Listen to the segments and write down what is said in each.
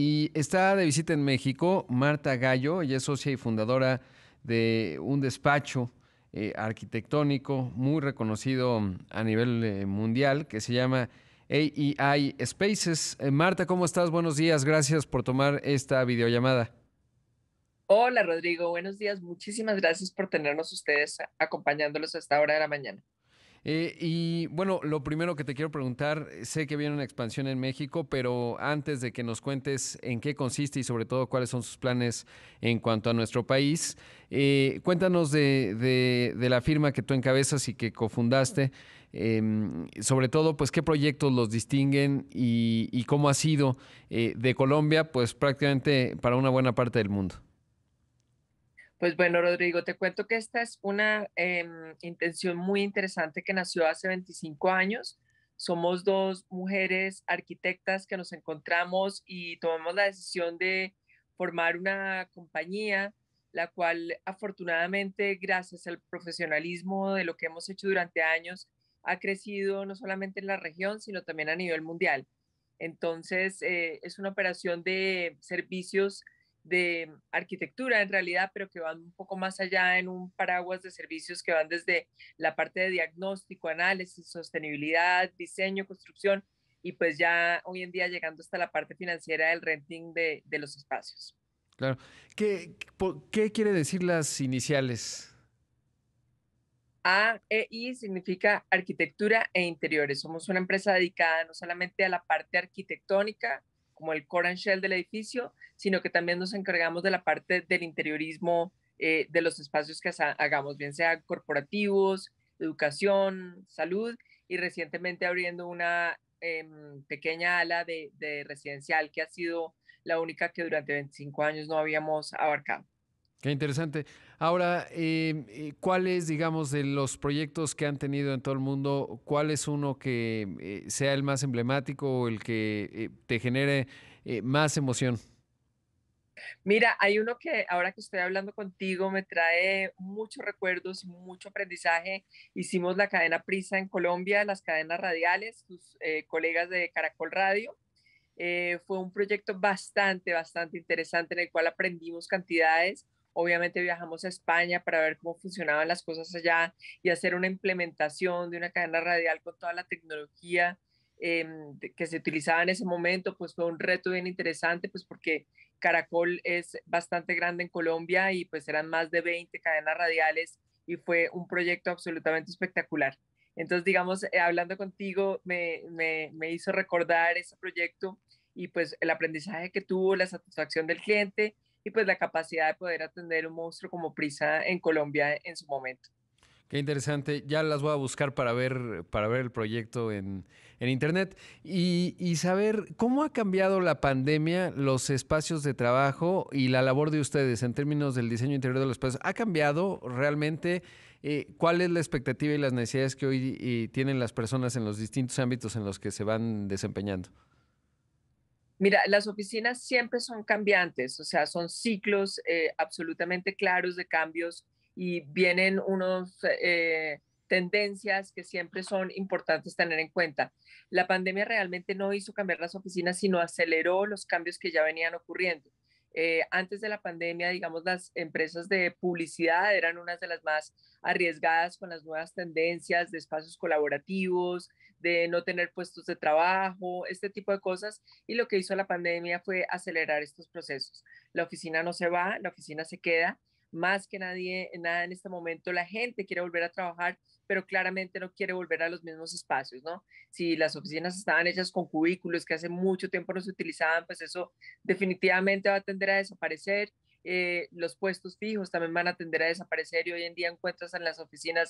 Y está de visita en México Marta Gallo, ella es socia y fundadora de un despacho eh, arquitectónico muy reconocido a nivel eh, mundial que se llama AEI Spaces. Eh, Marta, ¿cómo estás? Buenos días, gracias por tomar esta videollamada. Hola Rodrigo, buenos días, muchísimas gracias por tenernos ustedes acompañándolos a esta hora de la mañana. Eh, y bueno, lo primero que te quiero preguntar, sé que viene una expansión en México, pero antes de que nos cuentes en qué consiste y sobre todo cuáles son sus planes en cuanto a nuestro país, eh, cuéntanos de, la firma que tú encabezas y que cofundaste, em, sobre todo, pues qué proyectos los distinguen y cómo ha sido eh, de Colombia, pues prácticamente para una buena parte del mundo. Pues bueno, Rodrigo, te cuento que esta es una em, intención muy interesante que nació hace 25 años. Somos dos mujeres arquitectas que nos encontramos y tomamos la decisión de formar una compañía, la cual afortunadamente, gracias al profesionalismo de lo que hemos hecho durante años, ha crecido no solamente en la región, sino también a nivel mundial. Entonces, eh, es una operación de servicios de arquitectura en realidad, pero que van un poco más allá en un paraguas de servicios que van desde la parte de diagnóstico, análisis, sostenibilidad, diseño, construcción y pues ya hoy en día llegando hasta la parte financiera del renting de, los espacios. Claro. ¿Qué, ¿Qué quiere decir las iniciales? AEI significa arquitectura e interiores. Somos una empresa dedicada no solamente a la parte arquitectónica, como el core and shell del edificio, sino que también nos encargamos de la parte del interiorismo eh, de los espacios que hagamos, bien sea corporativos, educación, salud y recientemente abriendo una em, pequeña ala de, de residencial que ha sido la única que durante 25 años no habíamos abarcado. Qué interesante. Ahora, em, eh, ¿cuáles, digamos, de los proyectos que han tenido en todo el mundo, cuál es uno que eh, sea el más emblemático o el que eh, te genere más emoción? Mira, hay uno que ahora que estoy hablando contigo me trae muchos recuerdos y mucho aprendizaje. Hicimos la cadena Prisa en Colombia, las cadenas radiales, tus colegas de Caracol Radio. fue un proyecto bastante, bastante interesante en el cual aprendimos cantidades. Obviamente viajamos a España para ver cómo funcionaban las cosas allá y hacer una implementación de una cadena radial con toda la tecnología em, que se utilizaba en ese momento, pues fue un reto bien interesante, pues porque Caracol es bastante grande en Colombia y pues eran más de 20 cadenas radiales y fue un proyecto absolutamente espectacular. Entonces, digamos, eh, hablando contigo, me, me, hizo recordar ese proyecto y pues el aprendizaje que tuvo, la satisfacción del cliente y pues la capacidad de poder atender un monstruo como Prisa en Colombia en su momento. Qué interesante. Ya las voy a buscar para ver, para ver el proyecto en, internet y, saber cómo ha cambiado la pandemia los espacios de trabajo y la labor de ustedes en términos del diseño interior de los espacios. ¿Ha cambiado realmente? Eh, ¿Cuál es la expectativa y las necesidades que hoy eh, tienen las personas en los distintos ámbitos en los que se van desempeñando? Mira, las oficinas siempre son cambiantes, o sea, son ciclos eh, absolutamente claros de cambios y vienen unas eh, tendencias que siempre son importantes tener en cuenta. La pandemia realmente no hizo cambiar las oficinas, sino aceleró los cambios que ya venían ocurriendo. Eh, antes de la pandemia, digamos, las empresas de publicidad eran unas de las más arriesgadas con las nuevas tendencias de espacios colaborativos, de no tener puestos de trabajo, este tipo de cosas. Y lo que hizo la pandemia fue acelerar estos procesos. La oficina no se va, la oficina se queda más que nadie, nada en este momento, la gente quiere volver a trabajar, pero claramente no quiere volver a los mismos espacios, ¿no? Si las oficinas estaban hechas con cubículos que hace mucho tiempo no se utilizaban, pues eso definitivamente va a tender a desaparecer. Eh, los puestos fijos también van a tender a desaparecer y hoy en día encuentras en las oficinas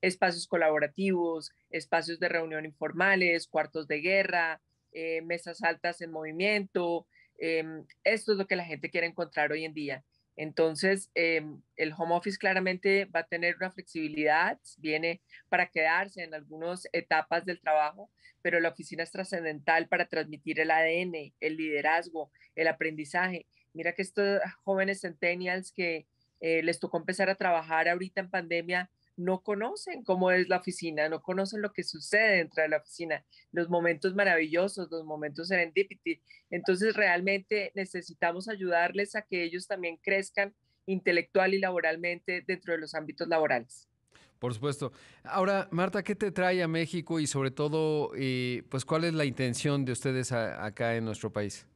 espacios colaborativos, espacios de reunión informales, cuartos de guerra, eh, mesas altas en movimiento. Em, esto es lo que la gente quiere encontrar hoy en día. Entonces, em, el home office claramente va a tener una flexibilidad, viene para quedarse en algunas etapas del trabajo, pero la oficina es trascendental para transmitir el ADN, el liderazgo, el aprendizaje. Mira que estos jóvenes centennials que eh, les tocó empezar a trabajar ahorita en pandemia, no conocen cómo es la oficina, no conocen lo que sucede dentro de la oficina, los momentos maravillosos, los momentos serendipity. Entonces realmente necesitamos ayudarles a que ellos también crezcan intelectual y laboralmente dentro de los ámbitos laborales. Por supuesto. Ahora, Marta, ¿qué te trae a México y sobre todo, eh, pues, cuál es la intención de ustedes acá en nuestro país?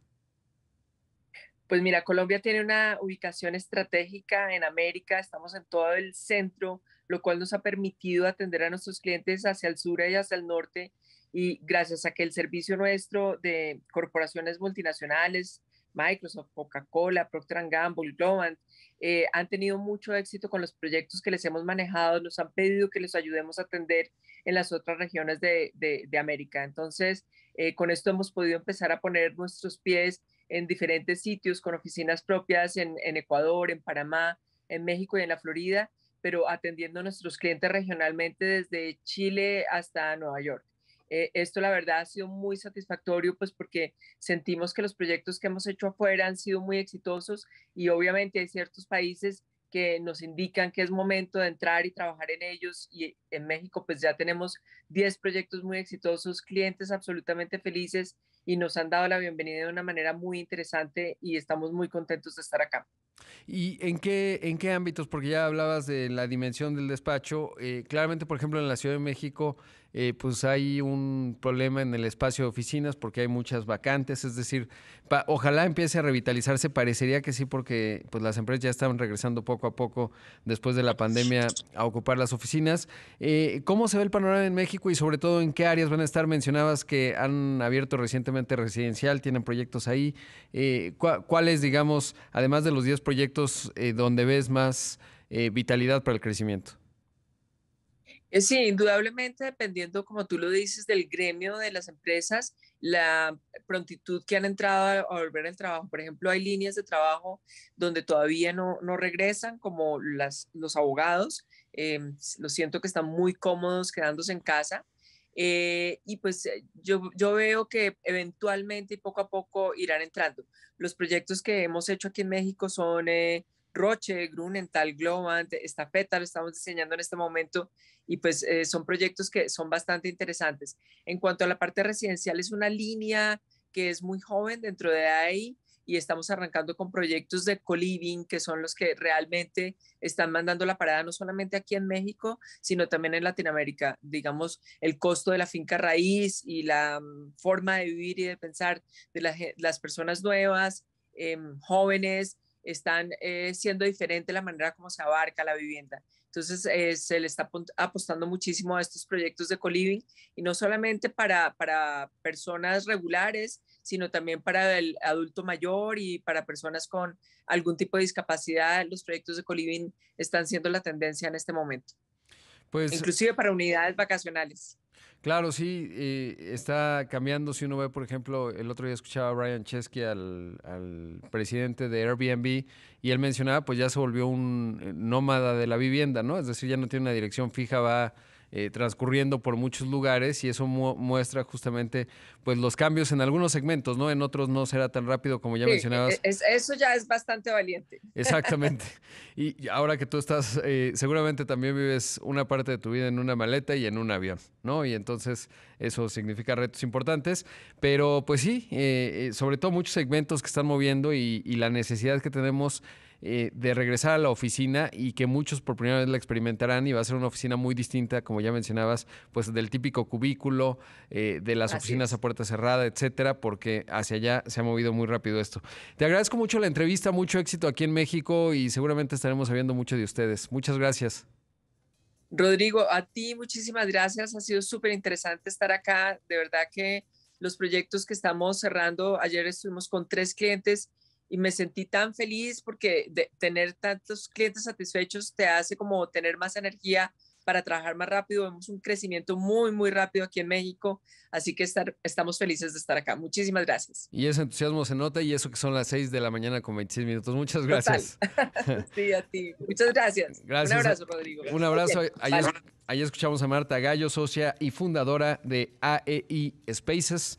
Pues mira, Colombia tiene una ubicación estratégica en América, estamos en todo el centro lo cual nos ha permitido atender a nuestros clientes hacia el sur y hacia el norte. Y gracias a que el servicio nuestro de corporaciones multinacionales, Microsoft, Coca-Cola, Procter Gamble, Globant, eh, han tenido mucho éxito con los proyectos que les hemos manejado, nos han pedido que les ayudemos a atender en las otras regiones de, América. Entonces, eh, con esto hemos podido empezar a poner nuestros pies en diferentes sitios, con oficinas propias en Ecuador, en Panamá, en México y en la Florida pero atendiendo a nuestros clientes regionalmente desde Chile hasta Nueva York. Eh, esto la verdad ha sido muy satisfactorio, pues porque sentimos que los proyectos que hemos hecho afuera han sido muy exitosos y obviamente hay ciertos países que nos indican que es momento de entrar y trabajar en ellos. Y en México, pues ya tenemos 10 proyectos muy exitosos, clientes absolutamente felices y nos han dado la bienvenida de una manera muy interesante y estamos muy contentos de estar acá. ¿Y en qué, en qué ámbitos? Porque ya hablabas de la dimensión del despacho. Eh, claramente, por ejemplo, en la Ciudad de México, eh, pues hay un problema en el espacio de oficinas porque hay muchas vacantes. Es decir, ojalá empiece a revitalizarse. Parecería que sí, porque pues, las empresas ya están regresando poco a poco después de la pandemia a ocupar las oficinas. Eh, ¿Cómo se ve el panorama en México y sobre todo en qué áreas van a estar? Mencionabas que han abierto recientemente residencial, tienen proyectos ahí. ¿Cuáles, digamos, además de los 10 proyectos eh, donde ves más eh, vitalidad para el crecimiento? Eh, sí, indudablemente, dependiendo, como tú lo dices, del gremio de las empresas, la prontitud que han entrado a volver al trabajo. Por ejemplo, hay líneas de trabajo donde todavía no, regresan, como las, los abogados. Em, lo siento que están muy cómodos quedándose en casa eh, y pues eh, yo, veo que eventualmente y poco a poco irán entrando. Los proyectos que hemos hecho aquí en México son eh, Roche, Grunenthal, Globant, Estafeta, lo estamos diseñando en este momento y pues son proyectos que son bastante interesantes. En cuanto a la parte residencial, es una línea que es muy joven dentro de ahí y estamos arrancando con proyectos de co que son los que realmente están mandando la parada no solamente aquí en México, sino también en Latinoamérica. Digamos, el costo de la finca raíz y la mm, forma de vivir y de pensar de las personas nuevas, em, jóvenes, están eh, siendo diferente la manera como se abarca la vivienda. Entonces, eh, se le está apostando muchísimo a estos proyectos de co y no solamente para, para personas regulares, sino también para el adulto mayor y para personas con algún tipo de discapacidad. Los proyectos de Coliving están siendo la tendencia en este momento. Pues, Inclusive para unidades vacacionales. Claro, sí, está cambiando. Si uno ve, por ejemplo, el otro día escuchaba a Brian Chesky, al, al, presidente de Airbnb, y él mencionaba, pues ya se volvió un eh, nómada de la vivienda, ¿no? Es decir, ya no tiene una dirección fija, va eh, transcurriendo por muchos lugares y eso muestra justamente pues los cambios en algunos segmentos, ¿no? En otros no será tan rápido como ya e-, mencionabas. E-, eso ya es bastante valiente. Exactamente. y ahora que tú estás, eh, seguramente también vives una parte de tu vida en una maleta y en un avión, ¿no? Y entonces eso significa retos importantes, pero pues sí, eh, sobre todo muchos segmentos que están moviendo y la necesidad que tenemos eh, de regresar a la oficina y que muchos por primera vez la experimentarán y va a ser una oficina muy distinta, como ya mencionabas, pues del típico cubículo, eh, de las oficinas a puerta cerrada, etcétera, porque hacia allá se ha movido muy rápido esto. Te agradezco mucho la entrevista, mucho éxito aquí en México y seguramente estaremos sabiendo mucho de ustedes. Muchas gracias. Rodrigo, a ti muchísimas gracias. Ha sido súper interesante estar acá. De verdad que los proyectos que estamos cerrando, ayer estuvimos con tres clientes y me sentí tan feliz porque tener tantos clientes satisfechos te hace como tener más energía para trabajar más rápido. Vemos un crecimiento muy, muy rápido aquí en México, así que estar, estamos felices de estar acá. Muchísimas gracias. Y ese entusiasmo se nota y eso que son las 6 de la mañana con 26 minutos. Muchas gracias. sí, a ti. Muchas gracias. Un abrazo, Rodrigo. Un abrazo. Ahí, escuchamos a Marta Gallo, socia y fundadora de AEI Spaces.